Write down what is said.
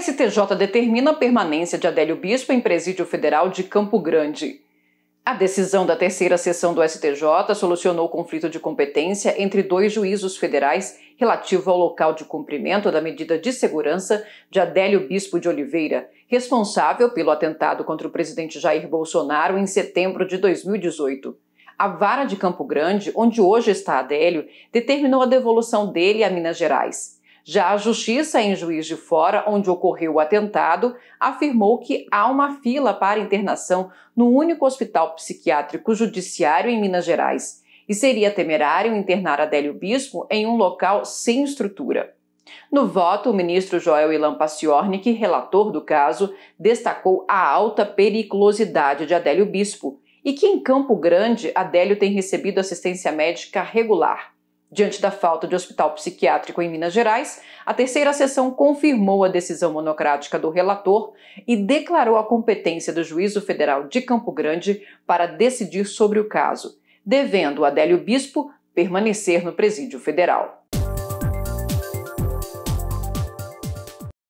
STJ determina a permanência de Adélio Bispo em presídio federal de Campo Grande. A decisão da terceira sessão do STJ solucionou o conflito de competência entre dois juízos federais relativo ao local de cumprimento da medida de segurança de Adélio Bispo de Oliveira, responsável pelo atentado contra o presidente Jair Bolsonaro em setembro de 2018. A vara de Campo Grande, onde hoje está Adélio, determinou a devolução dele a Minas Gerais. Já a Justiça, em Juiz de Fora, onde ocorreu o atentado, afirmou que há uma fila para internação no único hospital psiquiátrico judiciário em Minas Gerais e seria temerário internar Adélio Bispo em um local sem estrutura. No voto, o ministro Joel Ilan que é relator do caso, destacou a alta periculosidade de Adélio Bispo e que em Campo Grande Adélio tem recebido assistência médica regular. Diante da falta de hospital psiquiátrico em Minas Gerais, a terceira sessão confirmou a decisão monocrática do relator e declarou a competência do Juízo Federal de Campo Grande para decidir sobre o caso, devendo Adélio Bispo permanecer no presídio federal.